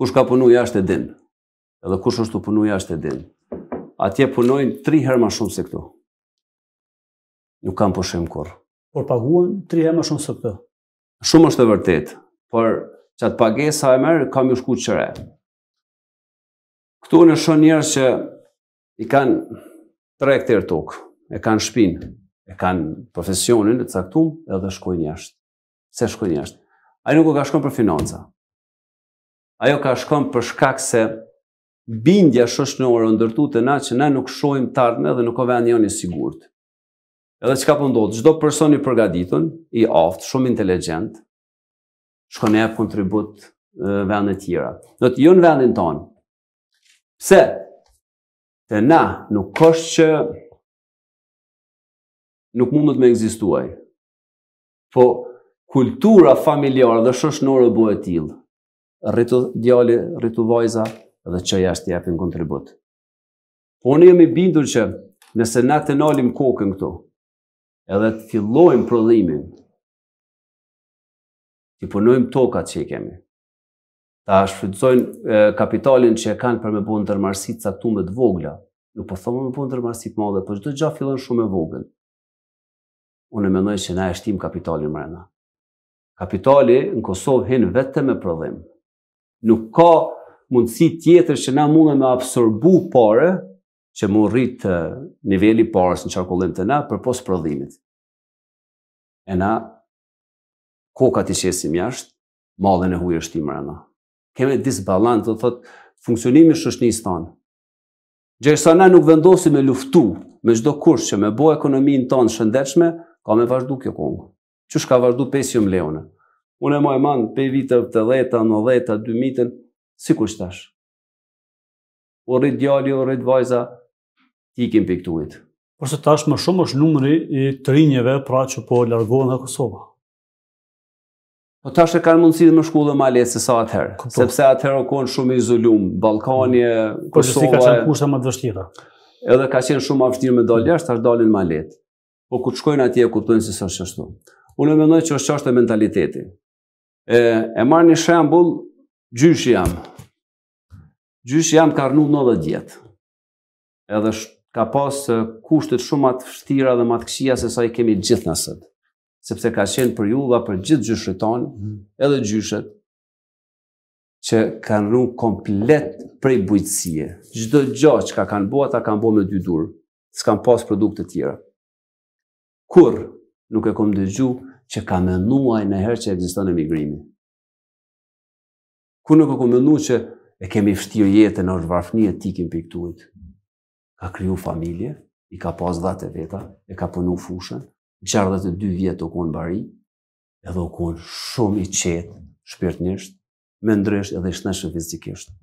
kush ka punu jashtë e din, edhe kush është të punu jashtë e din, atje punojnë tri herë ma shumë se këtu. Nuk kam pushim kur. Por paguen tri herë ma shumë se këtu. Shumë është e vërtet, por që atë pagesa e merë, kam ju shku qëre. Këtu në shonë njerës që i kanë tre e tokë, e kanë shpinë, e kanë profesionin e caktumë edhe shkojnë jashtë. Se shkojnë jashtë? Ai nuk u ka shkon për financa ajo ka shkon për shkak se bindja shoshnore o ndërtu të na që na nuk shojmë të ardhme dhe nuk o vend një sigurt. Edhe që ka pëndodhë, po gjdo person i përgaditun, i aftë, shumë inteligent, shkon e kontribut vendet tjera. Në të ju në vendin tonë. Pse? Të na nuk është që nuk mundët me egzistuaj. Po, kultura familjarë dhe shoshnore bëhet tjilë rritu djali, rritu vajza, dhe që jashtë jepin kontribut. Po në jemi bindur që nëse na të nalim kokën këtu, edhe të fillojmë prodhimin, të punojmë tokat që i kemi, ta shfrytëzojnë kapitalin që e kanë për me bunë tërmarsit sa këtu me të vogla, nuk po thomë me bunë tërmarsit ma dhe, po gjithë gjatë fillon shumë me voglën. Unë e mendoj që na e shtim kapitalin mrena. Kapitali në Kosovë hinë vetëm me prodhimë. Nuk ka mundësi tjetër që na mundë me absorbu pare, që mund rritë nivelli parës në qarkullim të na, për posë prodhimit. E na, koka të qesim jashtë, malën e hujë është timë na. Keme disbalant, dhe thotë, funksionimi shështë një istanë. Gjerësa na nuk vendosi me luftu, me gjdo kush që me bo ekonomi në tonë shëndechme, ka me vazhdu kjo kongë. Qështë ka vazhdu pesjëm leone? Unë e më e manë pe vitëve të dheta, në dheta, dy mitën, si kur shtash. U rritë djali, u rritë vajza, ti kem për këtuit. se tash më shumë është numëri i të rinjeve pra që po largohen nga Kosova. Po tash e kanë mundësi dhe më shku dhe ma letë se sa atëherë. Sepse atëherë o konë shumë izolumë, Balkanje, Kosova... Po, si ka qenë kushe më të vështira. Edhe ka qenë shumë avështirë me dalë jashtë, tash dalin ma letë. Po ku të shkojnë atje, kuptojnë se sa shështu. Unë e mendoj që është qashtë e mentaliteti e, e marrë një shembul, gjysh jam. Gjysh jam ka rënu në dhe djetë. Edhe ka pas kushtet shumë atë fështira dhe matë se sa i kemi gjithë nësët. Sepse ka qenë për ju dhe për gjithë gjyshët tonë, mhm. edhe gjyshët, që kanë rënu komplet prej bujtësie. Gjdo gjo që ka kanë bua, ta kanë bua me dy durë. Së kanë pas produkte tjera. Kur nuk e kom dëgju, që ka menuaj në herë që egziston në migrimi. Ku nuk e ku menu që e kemi fështio jetën në rëvarfni e tikin pikturit? Ka kryu familje, i ka pas dhate veta, e ka punu fushën, në e dy vjetë o konë bari, edhe u konë shumë i qetë, shpirtnisht, me ndrysht edhe shneshë fizikisht.